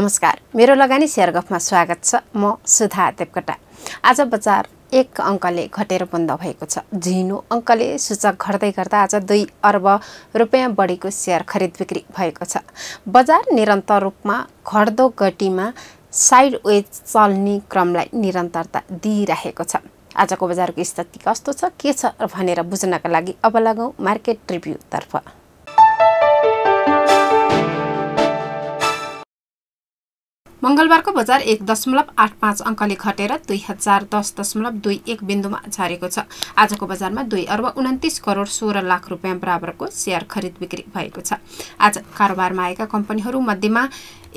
नमस्कार मेरो लगानी सेयर गफमा स्वागत छ म सुधा देवकोटा आज बजार एक अङ्कले घटेर बन्द भएको छ झिनो अङ्कले सूचक घट्दै गर्दा आज दुई अर्ब रुपियाँ बढीको सेयर खरिद बिक्री भएको छ बजार निरन्तर रूपमा घट्दो गतिमा साइड वेज चल्ने क्रमलाई निरन्तरता दिइरहेको छ आजको बजारको स्थिति कस्तो छ के छ भनेर बुझ्नका लागि अब लगाउँ मार्केट रिभ्यूतर्फ मङ्गलबारको बजार एक दशमलव आठ पाँच अङ्कले घटेर दुई हजार दस दशमलव दुई एक बिन्दुमा झरेको छ आजको बजारमा दुई अर्ब उन्तिस करोड सोह्र लाख रुपियाँ बराबरको सेयर खरिद बिक्री भएको छ आज कारोबारमा आएका कम्पनीहरू मध्येमा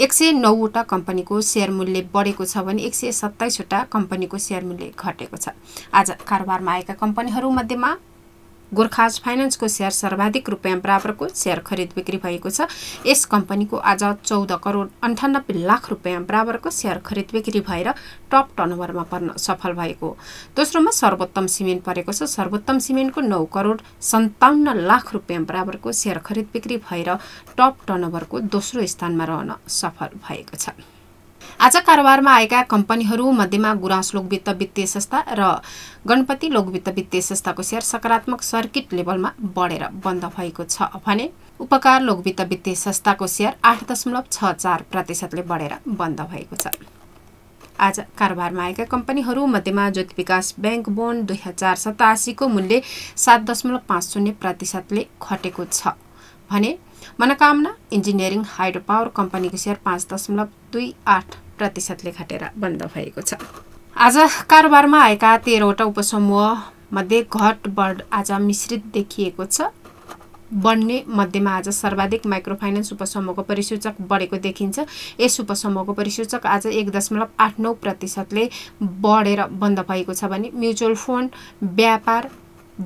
एक सय नौवटा कम्पनीको सेयर मूल्य बढेको छ भने एक सय सत्ताइसवटा कम्पनीको सेयर मूल्य घटेको छ आज कारोबारमा आएका कम्पनीहरू मध्येमा गोर्खाज फाइनेन्सको सेयर सर्वाधिक रुपियाँ बराबरको सेयर खरिद बिक्री भएको छ यस कम्पनीको आज चौध करोड अन्ठानब्बे लाख रुपियाँ बराबरको सेयर खरिद बिक्री भएर टप टर्नओभरमा पर्न सफल भएको दोस्रोमा सर्वोत्तम सिमेन्ट परेको छ सर्वोत्तम सिमेन्टको नौ करोड सन्ताउन्न लाख रुपियाँ बराबरको सेयर खरिद बिक्री भएर टप टर्नओभरको दोस्रो स्थानमा रहन सफल भएको छ आज कारोबारमा आएका कम्पनीहरू मध्येमा गुराँस लोकवित्त वित्तीय संस्था र गणपति लोकवित्त वित्तीय संस्थाको सेयर सकारात्मक सर्किट लेभलमा बढेर बन्द भएको छ भने उपकार लोकवित्त वित्तीय संस्थाको सेयर आठ दशमलव छ चार प्रतिशतले बढेर बन्द भएको छ आज कारोबारमा आएका कम्पनीहरू मध्येमा ज्योति विकास ब्याङ्क बोन्ड दुई हजार सतासीको मूल्य सात दशमलव पाँच शून्य प्रतिशतले घटेको छ भने मनोकामना इन्जिनियरिङ हाइड्रो पावर कम्पनीको सेयर पाँच दशमलव दुई आठ प्रतिशतले घटेर बन्द भएको छ आज कारोबारमा आएका तेह्रवटा उपसमूहमध्ये घट बढ आज मिश्रित देखिएको छ बढ्ने मध्येमा आज सर्वाधिक माइक्रो फाइनेन्स उपसमूहको परिसूचक बढेको देखिन्छ यस उपसमूहको परिसूचक आज एक दशमलव आठ नौ प्रतिशतले बढेर बन्द भएको छ भने म्युचुअल फन्ड व्यापार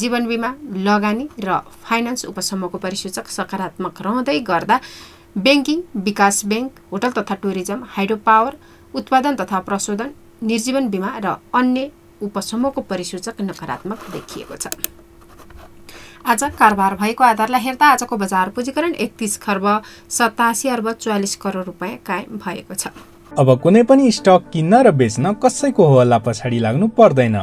जीवन बिमा लगानी र फाइनेन्स उपसमूहको परिसूचक सकारात्मक रहँदै गर्दा ब्याङ्किङ विकास ब्याङ्क होटल तथा टुरिज्म हाइड्रो पावर उत्पादन तथा प्रशोधन निर्जीवन बिमा र अन्य उपसमूहको परिसूचक नकारात्मक देखिएको छ आज कारोबार भएको आधारलाई हेर्दा आजको बजार पुँजीकरण एकतिस खर्ब सतासी अर्ब चौवालिस करोड रुपियाँ कायम भएको छ अब कुनै पनि स्टक किन्न र बेच्न कसैको होला पछाडि लाग्नु पर्दैन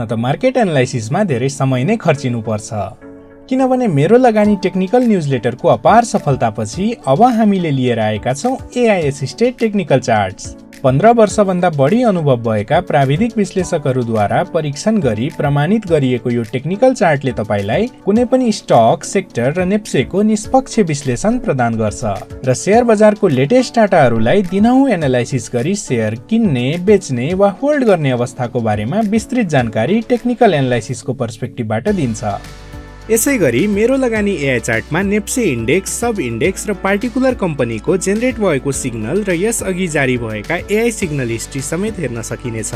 न त मार्केट एनालाइसिसमा धेरै समय नै खर्चिनुपर्छ किनभने मेरो लगानी टेक्निकल न्युज लेटरको अपार सफलतापछि अब हामीले लिएर आएका छौँ एआई एसिस्टेड टेक्निकल चार्ट्स पन्ध्र वर्षभन्दा बढी अनुभव भएका प्राविधिक विश्लेषकहरूद्वारा परीक्षण गरी प्रमाणित गरिएको यो टेक्निकल चार्टले तपाईँलाई कुनै पनि स्टक सेक्टर र नेप्सेको निष्पक्ष विश्लेषण प्रदान गर्छ र सेयर बजारको लेटेस्ट डाटाहरूलाई दिनहुँ एनालाइसिस गरी सेयर किन्ने बेच्ने वा होल्ड गर्ने अवस्थाको बारेमा विस्तृत जानकारी टेक्निकल एनालाइसिसको पर्सपेक्टिभबाट दिन्छ यसै गरी मेरो लगानी एआई चार्टमा नेप्से इन्डेक्स सब इन्डेक्स र पार्टिकुलर कम्पनीको जेनेरेट भएको सिग्नल र यस अघि जारी भएका एआई सिग्नल हिस्ट्री समेत हेर्न सकिनेछ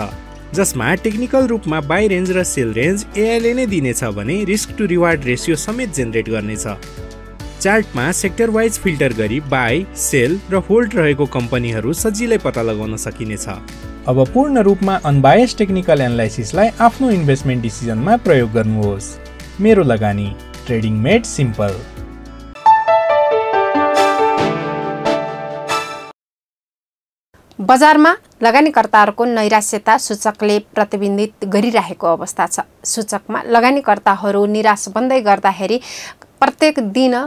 जसमा टेक्निकल रूपमा बाई रेन्ज र सेल रेन्ज एआईले नै दिनेछ भने रिस्क टु रिवार्ड रेसियो समेत जेनेरेट गर्नेछ चार्टमा सेक्टर वाइज फिल्टर गरी बाई सेल र होल्ड रहेको कम्पनीहरू सजिलै पत्ता लगाउन सकिनेछ अब पूर्ण रूपमा अनबायस टेक्निकल एनालाइसिसलाई आफ्नो इन्भेस्टमेन्ट डिसिजनमा प्रयोग गर्नुहोस् मेरो लगानी ट्रेडिङ मेड सिम्पल बजारमा लगानीकर्ताहरूको नैराश्यता सूचकले प्रतिबिम्बित गरिरहेको अवस्था छ सूचकमा लगानीकर्ताहरू निराश बन्दै गर्दाखेरि प्रत्येक दिन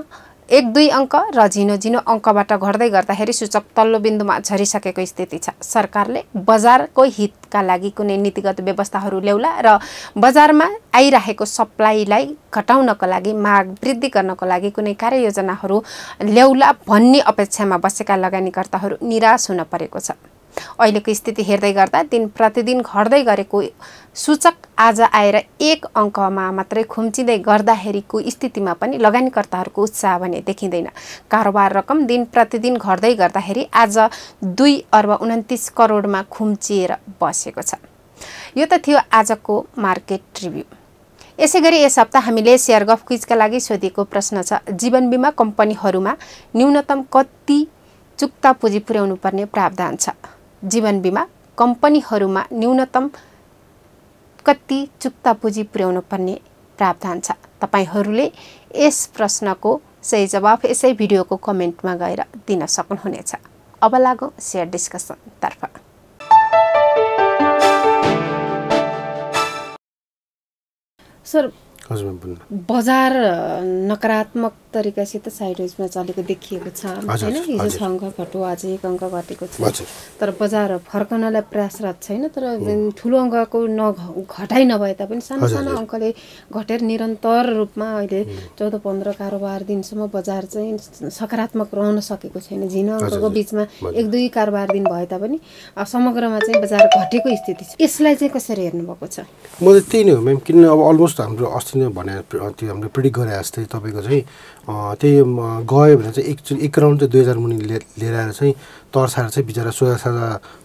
एक दुई अङ्क र झिनो झिनो अङ्कबाट घट्दै गर्दाखेरि सूचक तल्लो बिन्दुमा झरिसकेको स्थिति छ सरकारले बजारको हितका लागि कुनै नीतिगत व्यवस्थाहरू ल्याउला र बजारमा आइरहेको सप्लाईलाई घटाउनको लागि माग वृद्धि गर्नको लागि कुनै कार्ययोजनाहरू ल्याउला भन्ने अपेक्षामा बसेका लगानीकर्ताहरू निराश हुन परेको छ अहिलेको स्थिति हेर्दै गर्दा दिन प्रतिदिन घट्दै गरेको सूचक आज आएर एक अङ्कमा मात्रै खुम्चिँदै गर्दाखेरिको स्थितिमा पनि लगानीकर्ताहरूको उत्साह भने देखिँदैन कारोबार रकम दिन प्रतिदिन घट्दै गर्दाखेरि आज दुई अर्ब उन्तिस करोडमा खुम्चिएर बसेको छ यो त थियो आजको मार्केट रिभ्यू यसै गरी यस हप्ता हामीले सेयर गफ क्विजका लागि सोधिएको प्रश्न छ जीवन बिमा कम्पनीहरूमा न्यूनतम कति चुक्ता पुँजी पुर्याउनु पर्ने प्रावधान छ जीवन बिमा कम्पनीहरूमा न्यूनतम कति चुक्ता पुँजी पुर्याउनु पर्ने प्रावधान छ तपाईँहरूले यस प्रश्नको सही जवाफ यसै भिडियोको कमेन्टमा गएर दिन सक्नुहुनेछ अब लागौँ सेयर डिस्कसनतर्फ सर बजार नकारात्मक तरिकासित साइडवेजमा चलेको देखिएको छ होइन हिजो छ अङ्क घटो आज एक अङ्क घटेको छ तर बजार फर्कनलाई प्रयासरत छैन तर ठुलो अङ्कको न घटाइ नभए तापनि सानो सानो अङ्कले घटेर निरन्तर रूपमा अहिले चौध पन्ध्र कारोबार दिनसम्म बजार चाहिँ सकारात्मक रहन सकेको छैन झिनो अङ्कको बिचमा एक दुई कारोबार दिन भए तापनि समग्रमा चाहिँ बजार घटेको स्थिति छ यसलाई चाहिँ कसरी हेर्नुभएको छ म त्यही नै हो म्याम किन अब अलमोस्ट हाम्रो अस्ति किन भने त्यो हामीले प्रिडिक्ट गरे जस्तै तपाईँको चाहिँ त्यही गयो भने चाहिँ एकचोटि एक राउन्ड चाहिँ दुई हजार मुनि लिएर आएर चाहिँ तर्साएर चाहिँ बिचरा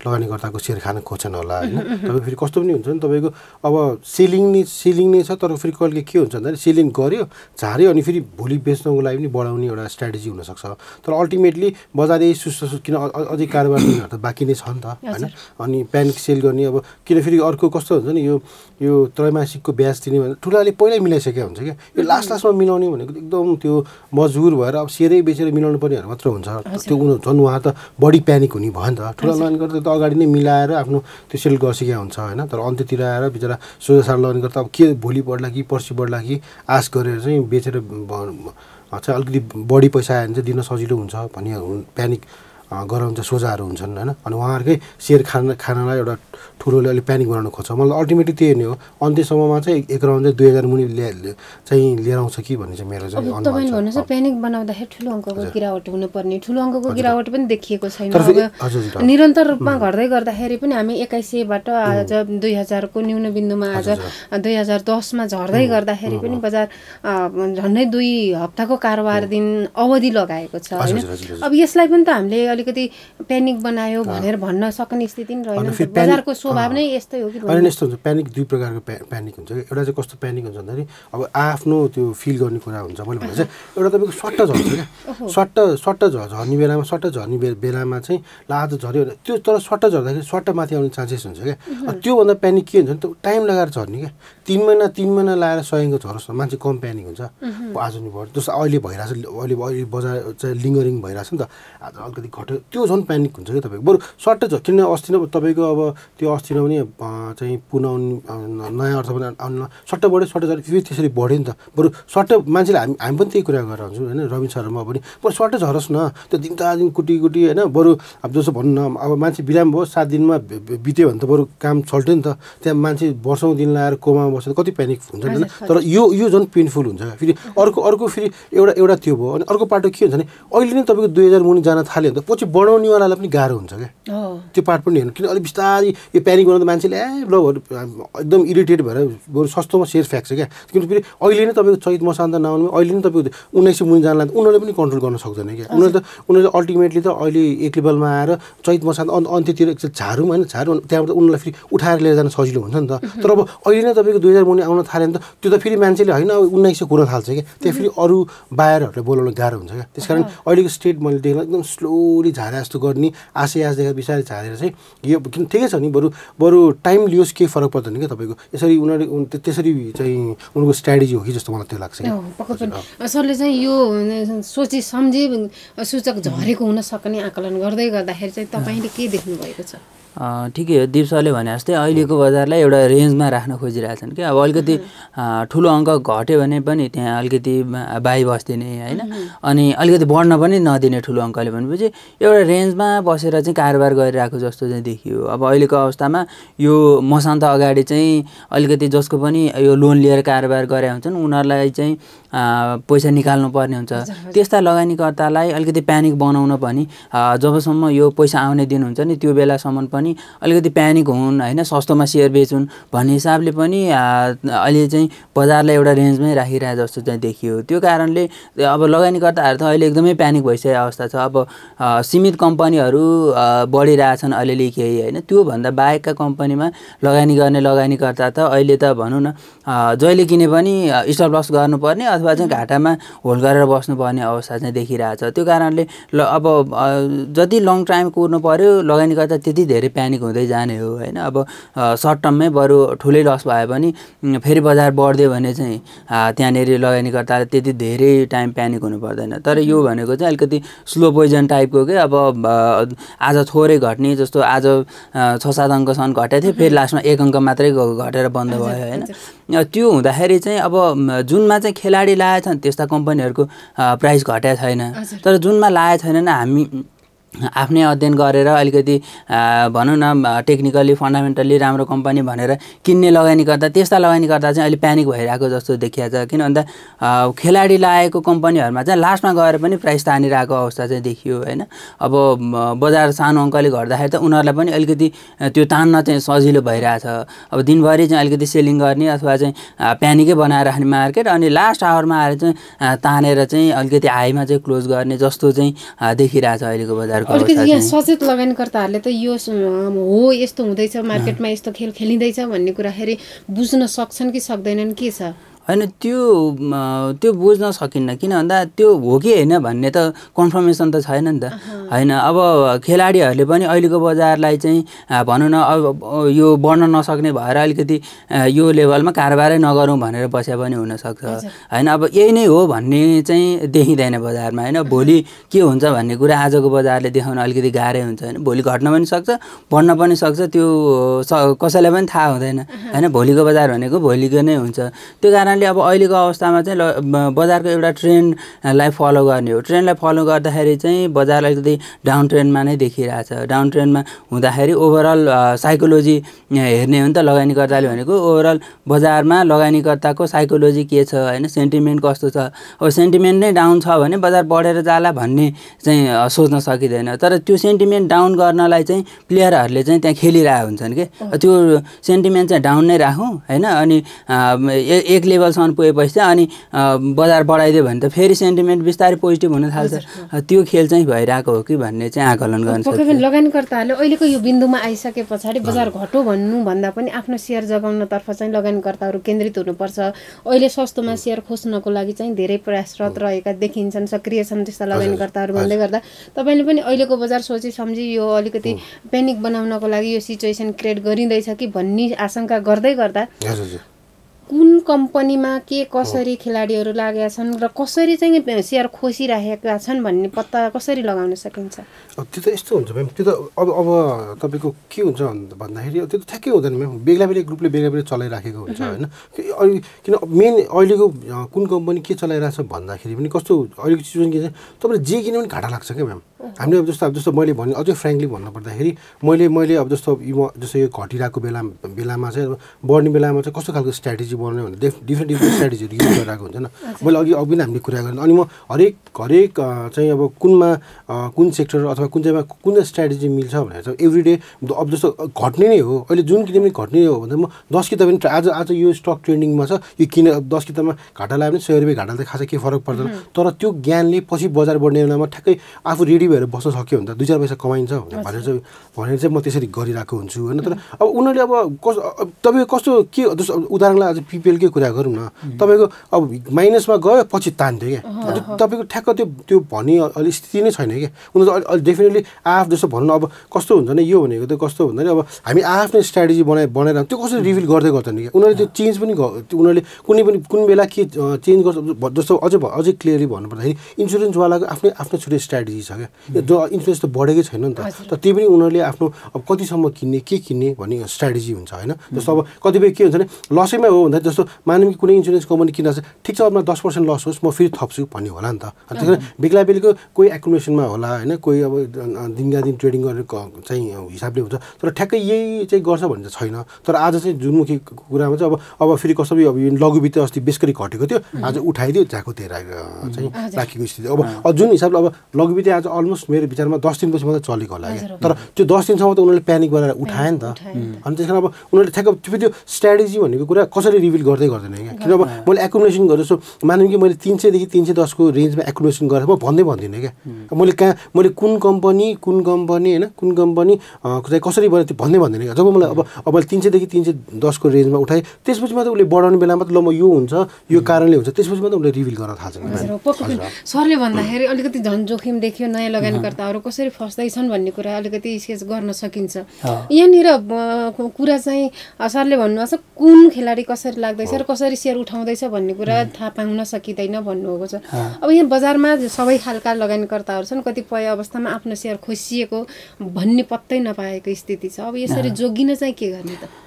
लगानी गर्दाको सेयर खान खोज्छन् होला होइन तपाईँ फेरि कस्तो पनि हुन्छ नि तपाईँको अब सिलिङ नै सिलिङ नै छ तर फेरि कहिले के हुन्छ भन्दाखेरि सिलिङ गऱ्यो झाऱ्यो अनि फेरि भोलि बेच्नको लागि पनि बढाउने एउटा स्ट्राटेजी हुनसक्छ तर अल्टिमेटली बजार यही सुस्त किन अझै कारोबार गर्नेहरू त बाँकी नै छ नि त होइन अनि प्यानिक सेल गर्ने अब किन फेरि अर्को कस्तो हुन्छ नि यो यो त्रैमासिकको ब्याज दिने भने ठुलाले पहिल्यै मिलाइसकेको हुन्छ क्या यो लास्ट लास्टमा मिलाउने भनेको एकदम त्यो मजबुर भएर अब सेयरै बेचेर मिलाउनु पर्नेहरू मात्र हुन्छ त्यो उनीहरू झन् उहाँ त बढी बढी प्यानिक हुने भयो नि त ठुला लगानीकर्ता गर्दा त अगाडि नै मिलाएर आफ्नो त्यो सेल गरिसकेको हुन्छ होइन तर अन्त्यतिर आएर बिचरा सोझा लोन गर्दा अब के भोलि बढ्ला कि पर्सि बढ्ला कि आश गरेर चाहिँ बेचेर चाहिँ अलिकति बढी पैसा आयो भने चाहिँ दिन सजिलो हुन्छ भन्ने प्यानिक गराउँछ सोझाहरू हुन्छन् होइन अनि उहाँहरूकै सेयर खान खानालाई एउटा ठुलोले अलिक प्यानिक बनाउनु खोज्छ मलाई अल्टिमेटली त्यही नै हो अन्त्यसम्ममा चाहिँ एक राउन्ड चाहिँ दुई हजार मुनि ल्या चाहिँ लिएर आउँछ कि भन्ने चाहिँ मेरो चाहिँ तपाईँले भन्नुहोस् प्यानिक बनाउँदाखेरि ठुलो अङ्कको गिरावट हुनुपर्ने ठुलो अङ्कको गिरावट पनि देखिएको छैन निरन्तर रूपमा घट्दै गर्दाखेरि पनि हामी एक्काइस सयबाट आज दुई हजारको न्यून बिन्दुमा आज दुई हजार दसमा झर्दै गर्दाखेरि पनि बजार झन्डै दुई हप्ताको कारोबार दिन अवधि लगाएको छ होइन अब यसलाई पनि त हामीले अलिकति प्यानिक बनायो भनेर भन्न सक्ने स्थिति पनि रहेन बजारको स्वभाव नै यस्तै हो कि होइन यस्तो हुन्छ प्यानिक दुई प्रकारको प्यानिक हुन्छ एउटा चाहिँ कस्तो प्यानिक हुन्छ भन्दाखेरि अब आफ्नो त्यो फिल गर्ने कुरा हुन्छ मैले भने चाहिँ एउटा तपाईँको सट्ट झर्छ क्या सट्ट सट्ट झर्ने बेलामा सट्ट झर्ने बेलामा चाहिँ लाज झऱ्यो भने त्यो तर सट्ट झर्दाखेरि सट्ट माथि आउने चान्सेस हुन्छ क्या त्योभन्दा प्यानिक के हुन्छ भने त्यो टाइम लगाएर झर्ने क्या तिन महिना तिन महिना लगाएर सयको झरोस् मान्छे कम प्यानिक हुन्छ आज नि भयो जस्तो अहिले भइरहेछ अहिले अहिले बजार चाहिँ लिङ्गरिङ भइरहेछ नि त आज अलिकति घट्यो त्यो झन् प्यानिक हुन्छ क्या तपाईँको बरु सर्टेज हो किन अस्ति नै तपाईँको अब त्यो अस्ति नै पनि चाहिँ पुनाउने नयाँ अर्थ पनि आउनु सट्टै बढ्यो सर्टेज झऱ्यो फेरि त्यसरी बढ्यो नि त बरु सट्टै मान्छेले हामी हामी पनि त्यही कुरा गरेर हुन्छौँ होइन रविन शर्मा पनि बरु सर्टेज झरोस् न त्यो दिन त दिन कुटी कुटी होइन बरु अब जस्तो भनौँ न अब मान्छे बिराम भयो सात दिनमा बित्यो भने त बरु काम चल्थ्यो नि त त्यहाँ मान्छे वर्षौँ दिन लगाएर कोमा बस्यो कति प्यानिक हुन्छ नि तर यो यो झन् पेनफुल हुन्छ फेरि अर्को अर्को फेरि एउटा एउटा त्यो भयो अनि अर्को पाटो के हुन्छ भने अहिले नै तपाईँको दुई हजार मुनि जान थाल्यो भने त पछि बढाउनेवालालाई पनि गाह्रो हुन्छ क्या त्यो पार्ट पनि हेर्नु किन अलिक बिस्तारै यो प्यानिङ गर्नु त मान्छेले ए ल एकदम इरिटेट भएर बरु सस्तोमा सेयर फ्याँक्छ क्या किनभने फेरि अहिले नै तपाईँको चैत मसान्त नआउनु अहिले नै तपाईँको उन्नाइस सय मुनिजानलाई उनीहरूले पनि कन्ट्रोल गर्न सक्दैन क्या उनीहरूले त उनीहरूले अल्टिमेटली त अहिले एक लेभलमा आएर चैत मसान्त अन्त अन्त्यतिर एकचोटि झारौँ होइन झारौँ त्यहाँबाट उनीहरूलाई फेरि उठाएर लिएर जान सजिलो हुन्छ नि त तर अब अहिले नै तपाईँको दुई हजार मुनि आउन थाल्यो भने त त्यो त फेरि मान्छेले होइन उन्नाइस सय कुर्न थाल्छ क्या त्यहाँ फेरि अरू बाहिरहरूले बोलाउनु गाह्रो हुन्छ क्या त्यस कारण अहिलेको स्टेट मैले देख्न एकदम स्लोली झारा जस्तो गर्ने आशे आशदेखि बिस्तारै चाहेर चाहिँ यो किन ठिकै छ नि बरु बरु टाइम लियोस् केही फरक पर्दैन क्या तपाईँको यसरी उनीहरू त्यसरी चाहिँ उनको स्ट्राटेजी हो कि जस्तो मलाई त्यो लाग्छ सरले चाहिँ यो सोचे सम्झे सूचक झरेको हुन सक्ने आकलन गर्दै गर्दाखेरि चाहिँ तपाईँले के देख्नु भएको छ ठिकै हो दिप्सले भने जस्तै अहिलेको बजारलाई एउटा रेन्जमा राख्न खोजिरहेछन् क्या अब अलिकति ठुलो अङ्क घट्यो भने पनि त्यहाँ अलिकति बाई बस्दिने होइन अनि अलिकति बढ्न पनि नदिने ठुलो अङ्कले भनेपछि एउटा रेन्जमा बसेर चाहिँ कारोबार गरिरहेको जस्तो चाहिँ देखियो अब अहिलेको अवस्थामा यो मसान्त अगाडि चाहिँ अलिकति जसको पनि यो लोन लिएर कारोबार गरे हुन्छन् उनीहरूलाई चाहिँ पैसा निकाल्नु पर्ने हुन्छ त्यस्ता लगानीकर्तालाई अलिकति प्यानिक बनाउन पनि जबसम्म यो पैसा आउने दिन हुन्छ नि त्यो बेलासम्म पनि पनि अलिकति प्यानिक हुन् होइन सस्तोमा सेयर बेचुन् भन्ने हिसाबले पनि अहिले चाहिँ बजारलाई एउटा रेन्जमै राखिरहे जस्तो चाहिँ देखियो त्यो कारणले अब लगानीकर्ताहरू त अहिले एकदमै प्यानिक भइसकेको अवस्था छ अब सीमित कम्पनीहरू बढिरहेछन् अलिअलि केही होइन त्योभन्दा बाहेकका कम्पनीमा लगानी गर्ने लगानीकर्ता त अहिले त भनौँ न जहिले किने पनि स्टप लस गर्नुपर्ने अथवा चाहिँ घाटामा होल्ड गरेर बस्नुपर्ने अवस्था चाहिँ देखिरहेछ त्यो कारणले ल अब जति लङ टाइम कुर्नु पऱ्यो लगानीकर्ता त्यति धेरै प्यानिक हुँदै जाने हो होइन अब सर्ट टर्ममै बरु ठुलै लस भए पनि फेरि बजार बढिदियो भने चाहिँ त्यहाँनिर लगानीकर्ता त्यति धेरै टाइम प्यानिक हुनु पर्दैन तर यो mm-hmm. भनेको चाहिँ अलिकति स्लो पोइजन टाइपको के अब आज थोरै घट्ने जस्तो आज छ सात अङ्कसम्म घटेको थियो फेरि mm-hmm. लास्टमा एक अङ्क मात्रै घटेर बन्द भयो होइन त्यो हुँदाखेरि चाहिँ अब जुनमा चाहिँ खेलाडी लाएछन् त्यस्ता कम्पनीहरूको प्राइस घटेको छैन तर जुनमा लागेको छैन हामी आफ्नै अध्ययन गरेर अलिकति भनौँ न टेक्निकली फन्डामेन्टल्ली राम्रो कम्पनी भनेर किन्ने लगानी गर्दा त्यस्ता लगानी गर्दा चाहिँ अहिले प्यानिक भइरहेको जस्तो देखिया छ किन भन्दा खेलाडी लागेको कम्पनीहरूमा चाहिँ लास्टमा गएर पनि प्राइस तानिरहेको अवस्था चाहिँ देखियो होइन अब बजार सानो अङ्कले घट्दाखेरि त उनीहरूलाई पनि अलिकति त्यो तान्न चाहिँ सजिलो भइरहेछ अब दिनभरि चाहिँ अलिकति सेलिङ गर्ने अथवा चाहिँ प्यानिकै बनाएर राख्ने मार्केट अनि लास्ट आवरमा आएर चाहिँ तानेर चाहिँ अलिकति हाईमा चाहिँ क्लोज गर्ने जस्तो चाहिँ देखिरहेछ अहिलेको बजार अलिकति यहाँ सचेत लगानीकर्ताहरूले त यो हो यस्तो हुँदैछ मार्केटमा यस्तो खेल खेलिँदैछ भन्ने कुरा बुझ्न सक्छन् कि सक्दैनन् के छ होइन त्यो त्यो बुझ्न सकिन्न किन भन्दा त्यो हो कि होइन भन्ने त कन्फर्मेसन त छैन नि त होइन अब खेलाडीहरूले पनि अहिलेको बजारलाई चाहिँ भनौँ न अब यो बढ्न नसक्ने भएर अलिकति यो लेभलमा कारोबारै नगरौँ भनेर बसे पनि हुनसक्छ होइन अब यही नै हो भन्ने चाहिँ देखिँदैन बजारमा होइन भोलि के हुन्छ भन्ने कुरा आजको बजारले देखाउन अलिकति गाह्रै हुन्छ होइन भोलि घट्न पनि सक्छ बढ्न पनि सक्छ त्यो कसैलाई पनि थाहा हुँदैन होइन भोलिको बजार भनेको भोलिको नै हुन्छ त्यो कारण कारणले अब अहिलेको अवस्थामा चाहिँ बजारको एउटा ट्रेन्डलाई फलो गर्ने हो ट्रेन्डलाई फलो गर्दाखेरि चाहिँ बजार अलिकति डाउन ट्रेन्डमा नै देखिरहेछ डाउन ट्रेन्डमा हुँदाखेरि ओभरअल साइकोलोजी हेर्ने हो नि त लगानीकर्ताले भनेको ओभरअल बजारमा लगानीकर्ताको साइकोलोजी के छ होइन सेन्टिमेन्ट कस्तो छ अब सेन्टिमेन्ट नै डाउन छ भने बजार बढेर जाला भन्ने चाहिँ सोच्न सकिँदैन तर त्यो सेन्टिमेन्ट डाउन गर्नलाई चाहिँ प्लेयरहरूले चाहिँ त्यहाँ खेलिरहेको हुन्छन् कि त्यो सेन्टिमेन्ट चाहिँ डाउन नै राखौँ होइन अनि एक लेभल लेभलसम्म पुगेपछि चाहिँ अनि बजार बढाइदियो भने त फेरि सेन्टिमेन्ट बिस्तारै पोजिटिभ हुन थाल्छ त्यो खेल चाहिँ भइरहेको हो कि भन्ने चाहिँ आकलन गर्न लगानीकर्ताहरूले अहिलेको यो बिन्दुमा आइसके पछाडि बजार घटो भन्नुभन्दा पनि आफ्नो सेयर जगाउनतर्फ चाहिँ लगानीकर्ताहरू केन्द्रित हुनुपर्छ अहिले सस्तोमा सेयर खोज्नको लागि चाहिँ धेरै प्रयासरत रहेका देखिन्छन् सक्रिय छन् त्यस्ता लगानीकर्ताहरू भन्दै गर्दा तपाईँले पनि अहिलेको बजार सोची सम्झी यो अलिकति पेनिक बनाउनको लागि यो सिचुएसन क्रिएट गरिँदैछ कि भन्ने आशंका गर्दै गर्दा कुन कम्पनीमा के कसरी खेलाडीहरू लागेका छन् र कसरी चाहिँ सेयर खोसिराखेका छन् भन्ने पत्ता कसरी लगाउन सकिन्छ त्यो त यस्तो हुन्छ म्याम त्यो त अब अब तपाईँको के हुन्छ भन्दाखेरि त्यो त ठ्याक्कै हुँदैन म्याम बेग्ला बेग्लै ग्रुपले बेग्ला बेग्लै चलाइराखेको हुन्छ होइन किन मेन अहिलेको कुन कम्पनी के चलाइरहेको छ भन्दाखेरि पनि कस्तो अहिलेको सिचुएसन के छ तपाईँले जे किन्यो भने घाटा लाग्छ क्या म्याम हामीले अब जस्तो अब जस्तो मैले भने अझै फ्रेङ्कली भन्नुपर्दाखेरि मैले मैले अब जस्तो जस्तो यो घटिरहेको बेला बेलामा चाहिँ बढ्ने बेलामा चाहिँ कस्तो खालको स्ट्राटेजी स्ट्राटेजी बनाउने भने डिफ्रेन्ट डिफ्रेन्ट स्ट्राटेजीहरू युज गरिरहेको हुन्छ नि मैले अघि अघि नै हामीले कुरा गरेँ अनि म हरेक हरेक चाहिँ अब कुनमा कुन सेक्टर अथवा कुन चाहिँमा कुन चाहिँ स्ट्राटेजी मिल्छ भनेर चाहिँ एभ्री डे अब जस्तो घट्ने नै हो अहिले जुन किताब पनि घट्ने हो भने म दस किताब पनि आज आज यो स्टक ट्रेन्डिङमा छ यो किन दस किताबमा घाटा लगायो भने सय रुपियाँ घाटा त खासै केही फरक पर्दैन तर त्यो ज्ञानले पछि बजार बढ्ने बेलामा ठ्याक्कै आफू रेडी भएर बस्न सक्यो भने त दुई चार पैसा कमाइन्छ भनेर चाहिँ भनेर चाहिँ म त्यसरी गरिरहेको हुन्छु होइन तर अब उनीहरूले अब कस तपाईँ कस्तो के जस्तो उदाहरणलाई आज पिपिएलकै कुरा गरौँ न तपाईँको अब माइनसमा गयो पछि तान्थ्यो क्या तपाईँको ठ्याक्क त्यो त्यो भन्ने अलिक स्थिति नै छैन क्या उनीहरू त डेफिनेटली आफ जस्तो भनौँ अब कस्तो हुन्छ नि यो भनेको त कस्तो हुन्छ नि अब हामी आफ्नो स्ट्राटेजी बनाइ बनाएर त्यो कसरी रिभिल गर्दै गर्दैन क्या उनीहरूले त्यो चेन्ज पनि उनीहरूले कुनै पनि कुन बेला के चेन्ज गर्छ जस्तो अझै अझै क्लियरली भन्नुपर्दाखेरि इन्सुरेन्सवालाको आफ्नै आफ्नो छुट्टै स्ट्राटेजी छ क्या जो इन्सुरेन्स त बढेकै छैन नि त तर त्यही पनि उनीहरूले आफ्नो अब कतिसम्म किन्ने के किन्ने भन्ने स्ट्राटेजी हुन्छ होइन जस्तो अब कतिपय के हुन्छ भने लसैमा हो भन्दा भन्दा जस्तो कि कुनै इन्सुरेन्स कम्पनी किन्छ ठिक छ अब दस पर्सेन्ट लस होस् म फेरि थप्छु भन्ने होला नि त त्यस कारण बेग्ला बेलुको कोही एकुमुलेसनमा होला होइन कोही अब दिनका दिन ट्रेडिङ गरेर चाहिँ हिसाबले हुन्छ तर ठ्याक्कै यही चाहिँ गर्छ भन्ने चाहिँ छैन तर आज चाहिँ जुनमुखी कुरामा चाहिँ अब अब फेरि कसरी अब यो अस्ति बेसकरी घटेको थियो आज उठाइदियो जाएको त्यो चाहिँ राखेको स्थिति अब जुन हिसाबले अब लघुवित्त आज अलमोस्ट मेरो विचारमा दस दिनपछि मात्रै चलेको होला क्या तर त्यो दस दिनसम्म त उनीहरूले प्यानिक बनाएर उठाए नि त अनि त्यस कारण अब उनीहरूले ठ्याक्क त्यो स्ट्राटेजी भनेको कुरा कसरी रिभिल गर्दै गर्दैन क्या किनभने मैले एकोमोडेसन गरेर सो मानौँ कि मैले तिन सयदेखि तिन सय दसको रेन्जमा एकोमोडेसन गरेर म भन्दै भन्दिनँ क्या मैले कहाँ मैले कुन कम्पनी कुन कम्पनी होइन कुन कम्पनी कसरी भयो त्यो भन्दै भन्दिनँ क्या जब मलाई अब अब तिन सयदेखि तिन सय दसको रेन्जमा उठाएँ त्यसपछि मात्रै उसले बढाउने बेला मात्र ल म यो हुन्छ यो कारणले हुन्छ त्यसपछि मात्रै उसले रिभिल गर्न थाहा सरले भन्दाखेरि अलिकति झन् जोखिम देखियो नयाँ लगानीकर्ताहरू कसरी फस्दैछन् भन्ने कुरा अलिकति स्केच गर्न सकिन्छ यहाँनिर कुरा चाहिँ सरले भन्नुभएको छ कुन खेलाडी कसरी सेयर लाग्दैछ र कसरी सेयर उठाउँदैछ भन्ने कुरा थाहा पाउन सकिँदैन भन्नुभएको छ अब यहाँ बजारमा सबै खालका लगानीकर्ताहरू छन् कतिपय अवस्थामा आफ्नो सेयर खोसिएको भन्ने पत्तै नपाएको स्थिति छ अब यसरी जोगिन चाहिँ के गर्ने त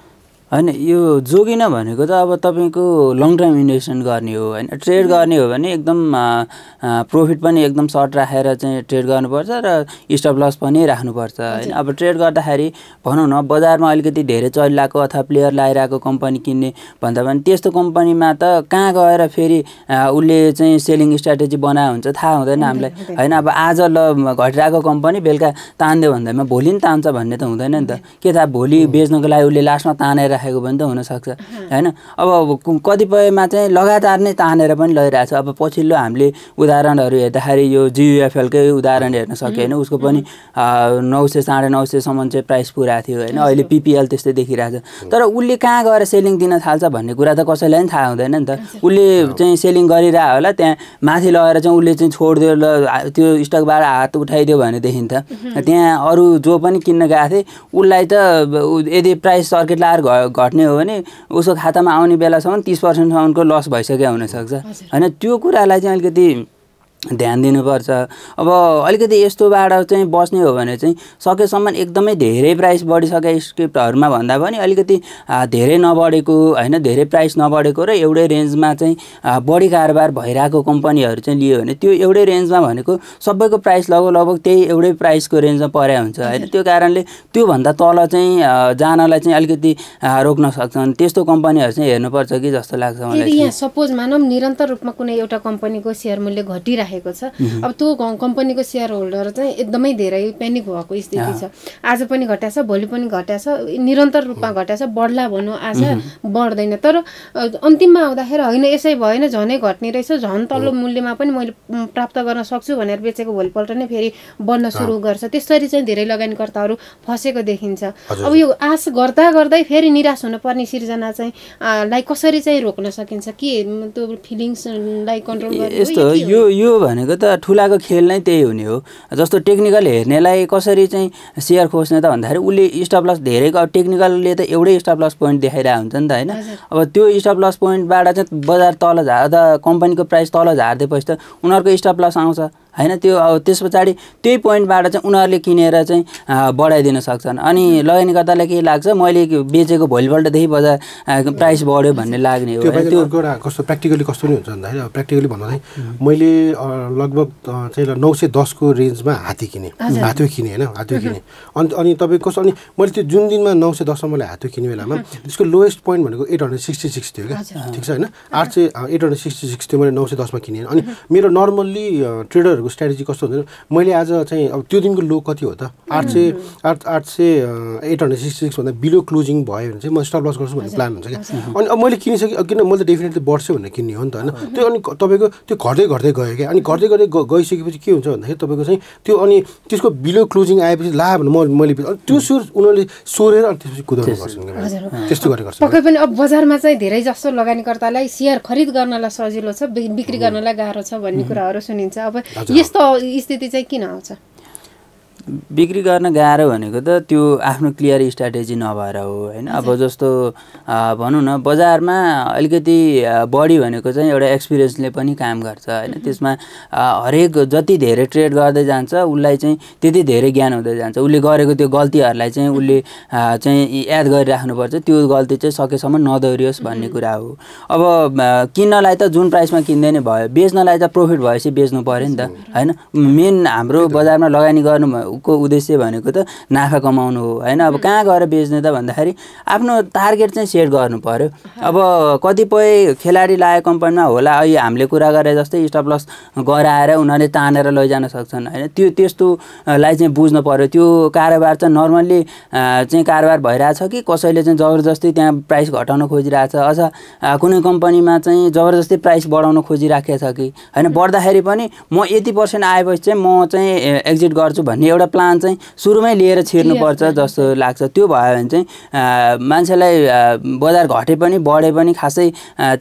होइन यो जोगिन भनेको त अब तपाईँको लङ टर्म इन्भेस्टमेन्ट गर्ने हो होइन ट्रेड गर्ने हो भने एकदम प्रफिट पनि एकदम सर्ट राखेर चाहिँ ट्रेड गर्नुपर्छ र स्टप लस पनि राख्नुपर्छ होइन अब ट्रेड गर्दाखेरि भनौँ न बजारमा अलिकति धेरै चलिरहेको अथवा प्लेयर लगाइरहेको कम्पनी किन्ने भन्दा पनि त्यस्तो कम्पनीमा त कहाँ गएर फेरि उसले चाहिँ सेलिङ स्ट्राटेजी बनायो हुन्छ थाहा हुँदैन हामीलाई होइन अब आज ल घटिरहेको कम्पनी बेलुका तान्दियो भन्दामा भोलि नि तान्छ भन्ने त हुँदैन नि त के थाहा भोलि बेच्नको लागि उसले लास्टमा तानेर राखेको पनि त हुनसक्छ होइन अब कतिपयमा चाहिँ लगातार नै तानेर पनि छ अब पछिल्लो हामीले उदाहरणहरू हेर्दाखेरि यो जियुएफएलकै उदाहरण हेर्न सक्यो होइन उसको पनि नौ सय साढे नौ सयसम्म चाहिँ प्राइस पुरा थियो होइन अहिले पिपिएल त्यस्तै देखिरहेको छ तर उसले कहाँ गएर सेलिङ दिन थाल्छ भन्ने कुरा त कसैलाई पनि थाहा हुँदैन नि त उसले चाहिँ सेलिङ गरिरहेको होला त्यहाँ माथि लगेर चाहिँ उसले चाहिँ छोडिदियो ल त्यो स्टकबाट हात उठाइदियो भनेदेखि त त्यहाँ अरू जो पनि किन्न गएको थिएँ उसलाई त यदि प्राइस सर्किट लाएर घट्ने हो भने उसको खातामा आउने बेलासम्म तिस पर्सेन्टसम्मको लस भइसक्यो हुनसक्छ होइन त्यो कुरालाई चाहिँ अलिकति ध्यान दिनुपर्छ अब अलिकति यस्तोबाट चाहिँ बस्ने हो भने चाहिँ सकेसम्म एकदमै धेरै प्राइस बढिसके स्क्रिप्टहरूमा भन्दा पनि अलिकति धेरै नबढेको होइन धेरै प्राइस नबढेको र एउटै रेन्जमा चाहिँ बढी कारोबार भइरहेको कम्पनीहरू चाहिँ लियो भने त्यो एउटै रेन्जमा भनेको सबैको प्राइस लगभग लगभग त्यही एउटै प्राइसको रेन्जमा परे हुन्छ होइन त्यो कारणले त्योभन्दा तल चाहिँ जानलाई चाहिँ अलिकति रोक्न सक्छन् त्यस्तो कम्पनीहरू चाहिँ हेर्नुपर्छ कि जस्तो लाग्छ मलाई यहाँ सपोज मानौँ निरन्तर रूपमा कुनै एउटा कम्पनीको सेयर मूल्य घटिरहेको राखेको छ अब त्यो कम्पनीको सेयर होल्डर चाहिँ एकदमै धेरै पेनिक भएको स्थिति छ आज पनि छ भोलि पनि छ निरन्तर रूपमा छ बढ्ला भन्नु आशा बढ्दैन तर अन्तिममा आउँदाखेरि होइन यसै भएन झनै घट्ने रहेछ झन् तल्लो मूल्यमा पनि मैले प्राप्त गर्न सक्छु भनेर बेचेको भोलिपल्ट नै फेरि बढ्न सुरु गर्छ त्यसरी चाहिँ धेरै लगानीकर्ताहरू फसेको देखिन्छ अब यो आश गर्दा गर्दै फेरि निराश हुनुपर्ने सिर्जना चाहिँ लाई कसरी चाहिँ रोक्न सकिन्छ के त्यो फिलिङ्सलाई कन्ट्रोल यस्तो यो यो भनेको त ठुलाको खेल नै त्यही हुने हो जस्तो टेक्निकल हेर्नेलाई कसरी चाहिँ सेयर खोज्ने त भन्दाखेरि उसले स्टप लस धेरैको अब टेक्निकलले त एउटै स्टप लस पोइन्ट देखाइरहेको हुन्छ नि त होइन अब त्यो स्टप लस पोइन्टबाट चाहिँ बजार तल झार्दा कम्पनीको प्राइस तल झारिदिएपछि त उनीहरूको स्टप लस आउँछ होइन त्यो अब त्यस पछाडि त्यही पोइन्टबाट चाहिँ उनीहरूले किनेर चाहिँ बढाइदिन सक्छन् अनि लगानीकर्तालाई के लाग्छ मैले बेचेको भोलिपल्टदेखि बजार प्राइस बढ्यो भन्ने लाग्ने हो त्यो एउटा कस्तो प्र्याक्टिकली कस्तो नै हुन्छ भन्दाखेरि प्र्याक्टिकली चाहिँ मैले लगभग चाहिँ नौ सय दसको रेन्जमा हात्ती किनेँ हात्यो किनेँ होइन हात्यो किनेँ अनि अनि तपाईँ कस्तो अनि मैले त्यो जुन दिनमा नौ सय दसमा मैले हात्यो किने बेलामा त्यसको लोएस्ट पोइन्ट भनेको एट हन्ड्रेड सिक्सटी सिक्स थियो क्या ठिक छ होइन आठ सय एट हन्ड्रेड सिक्सटी सिक्स थियो मैले नौ सय दसमा किनेँ अनि मेरो नर्मल्ली ट्रेडर उनीहरूको स्ट्राटेजी कस्तो हुँदैन मैले आज चाहिँ अब त्यो दिनको लो कति हो त आठ सय आठ आठ सय एट हन्ड्रेड सिक्सटी सिक्सभन्दा बिलो क्लोजिङ भयो भने चाहिँ म स्टप लस गर्छु भन्ने प्लान हुन्छ क्या अनि अब मैले किनिसकेँ किन मैले डेफिनेटली बढ्छु भनेर किन्ने हो नि त होइन त्यो अनि तपाईँको त्यो घट्दै घट्दै गयो क्या अनि घट्दै घट्दै गइसकेपछि के हुन्छ भन्दाखेरि तपाईँको चाहिँ त्यो अनि त्यसको बिलो क्लोजिङ आएपछि ला भने म मैले त्यो सुर उनीहरूले सोरेर अनि त्यसपछि कुदाउने गर्छन् त्यस्तो गरेर गर्छ पक्कै पनि अब बजारमा चाहिँ धेरै जस्तो लगानीकर्तालाई सेयर खरिद गर्नलाई सजिलो छ बिक्री गर्नलाई गाह्रो छ भन्ने कुराहरू सुनिन्छ अब यस्तो स्थिति चाहिँ किन आउँछ बिक्री गर्न गाह्रो भनेको त त्यो आफ्नो क्लियर स्ट्राटेजी नभएर हो होइन अब जस्तो भनौँ न बजारमा अलिकति बढी भनेको चाहिँ एउटा एक्सपिरियन्सले पनि काम गर्छ होइन त्यसमा हरेक जति धेरै ट्रेड गर्दै जान्छ उसलाई चाहिँ त्यति धेरै ज्ञान हुँदै जान्छ उसले गरेको त्यो गल्तीहरूलाई चाहिँ उसले चाहिँ याद गरिराख्नुपर्छ त्यो गल्ती चाहिँ सकेसम्म नदोहोरियोस् भन्ने कुरा हो अब किन्नलाई त जुन प्राइसमा किन्दै नै भयो बेच्नलाई त प्रफिट भएपछि बेच्नु पऱ्यो नि त होइन मेन हाम्रो बजारमा लगानी गर्नु को उद्देश्य भनेको त नाफा कमाउनु हो होइन अब कहाँ गएर बेच्ने त भन्दाखेरि आफ्नो टार्गेट चाहिँ सेट गर्नु पऱ्यो अब कतिपय खेलाडी लागेको कम्पनीमा होला अहिले हामीले कुरा गरे जस्तै स्टप लस गराएर उनीहरूले तानेर लैजान सक्छन् होइन त्यो त्यस्तोलाई चाहिँ बुझ्नु पऱ्यो त्यो कारोबार चाहिँ नर्मल्ली चाहिँ कारोबार भइरहेछ कि कसैले चाहिँ जबरजस्ती त्यहाँ प्राइस घटाउन खोजिरहेछ अझ कुनै कम्पनीमा चाहिँ जबरजस्ती प्राइस बढाउन खोजिराखेको छ कि होइन बढ्दाखेरि पनि म यति पर्सेन्ट आएपछि चाहिँ म चाहिँ एक्जिट गर्छु भन्ने एउटा प्लान चाहिँ सुरुमै लिएर छिर्नुपर्छ जस्तो लाग्छ त्यो भयो भने चाहिँ मान्छेलाई बजार घटे पनि बढे पनि खासै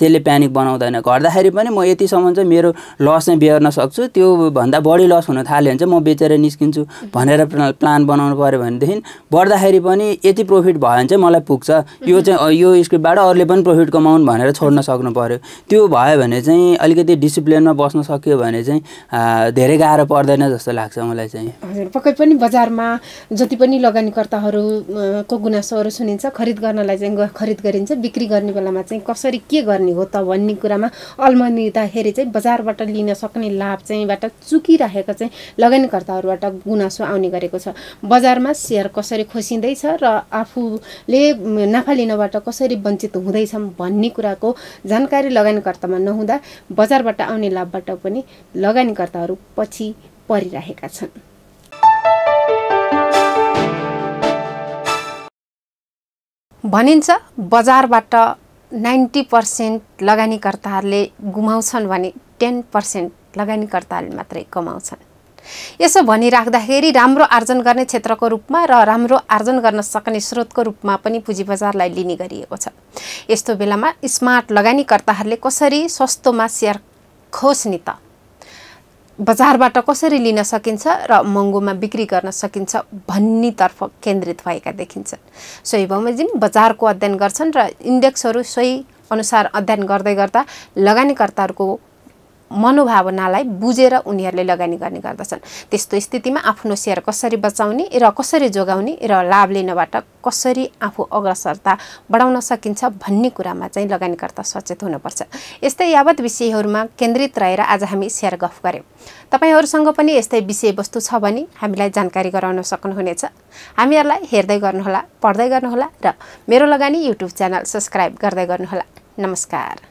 त्यसले प्यानिक बनाउँदैन घट्दाखेरि पनि म यतिसम्म चाहिँ मेरो लस चाहिँ बेहोर्न सक्छु त्योभन्दा बढी लस हुन थाल्यो भने चाहिँ म बेचेर निस्किन्छु भनेर प्लान बनाउनु पऱ्यो भनेदेखि बढ्दाखेरि पनि यति प्रफिट भयो भने चाहिँ मलाई पुग्छ यो चाहिँ यो स्क्रिप्टबाट अरूले पनि प्रफिट कमाउनु भनेर छोड्न सक्नु पऱ्यो त्यो भयो भने चाहिँ अलिकति डिसिप्लिनमा बस्न सक्यो भने चाहिँ धेरै गाह्रो पर्दैन जस्तो लाग्छ मलाई चाहिँ पक्कै पनि बजारमा जति पनि लगानीकर्ताहरूको गुनासोहरू सुनिन्छ खरिद गर्नलाई चाहिँ खरिद गरिन्छ बिक्री गर्ने बेलामा चाहिँ कसरी के गर्ने हो त भन्ने कुरामा अल्मलिँदाखेरि चाहिँ बजारबाट लिन सक्ने लाभ चाहिँबाट चुकिराखेको चाहिँ लगानीकर्ताहरूबाट गुनासो आउने गरेको छ बजारमा सेयर कसरी खोसिँदैछ र आफूले नाफा लिनबाट कसरी वञ्चित हुँदैछ भन्ने कुराको जानकारी लगानीकर्तामा नहुँदा बजारबाट आउने लाभबाट पनि लगानीकर्ताहरू पछि परिरहेका छन् भनिन्छ बजारबाट नाइन्टी पर्सेन्ट लगानीकर्ताहरूले गुमाउँछन् भने टेन पर्सेन्ट लगानीकर्ताहरूले मात्रै कमाउँछन् यसो भनिराख्दाखेरि राम्रो आर्जन गर्ने क्षेत्रको रूपमा र राम्रो आर्जन गर्न सक्ने स्रोतको रूपमा पनि पुँजी बजारलाई लिने गरिएको छ यस्तो बेलामा स्मार्ट लगानीकर्ताहरूले कसरी सस्तोमा सेयर खोज्ने त बजारबाट कसरी लिन सकिन्छ र महँगोमा बिक्री गर्न सकिन्छ भन्नेतर्फ केन्द्रित भएका देखिन्छन् सोही बमोजिम बजारको अध्ययन गर्छन् र इन्डेक्सहरू सोही अनुसार अध्ययन गर्दै गर्दा लगानीकर्ताहरूको मनोभावनालाई बुझेर उनीहरूले लगानी गर्ने गर्दछन् त्यस्तो स्थितिमा आफ्नो सेयर कसरी बचाउने र कसरी जोगाउने र लाभ लिनबाट कसरी आफू अग्रसरता बढाउन सकिन्छ भन्ने कुरामा चाहिँ लगानीकर्ता सचेत हुनुपर्छ यस्तै यावत विषयहरूमा केन्द्रित रहेर आज हामी सेयर गफ गऱ्यौँ तपाईँहरूसँग पनि यस्तै विषयवस्तु छ भने हामीलाई जानकारी गराउन सक्नुहुनेछ हामीहरूलाई हेर्दै गर्नुहोला पढ्दै गर्नुहोला र मेरो लगानी युट्युब च्यानल सब्सक्राइब गर्दै गर्नुहोला नमस्कार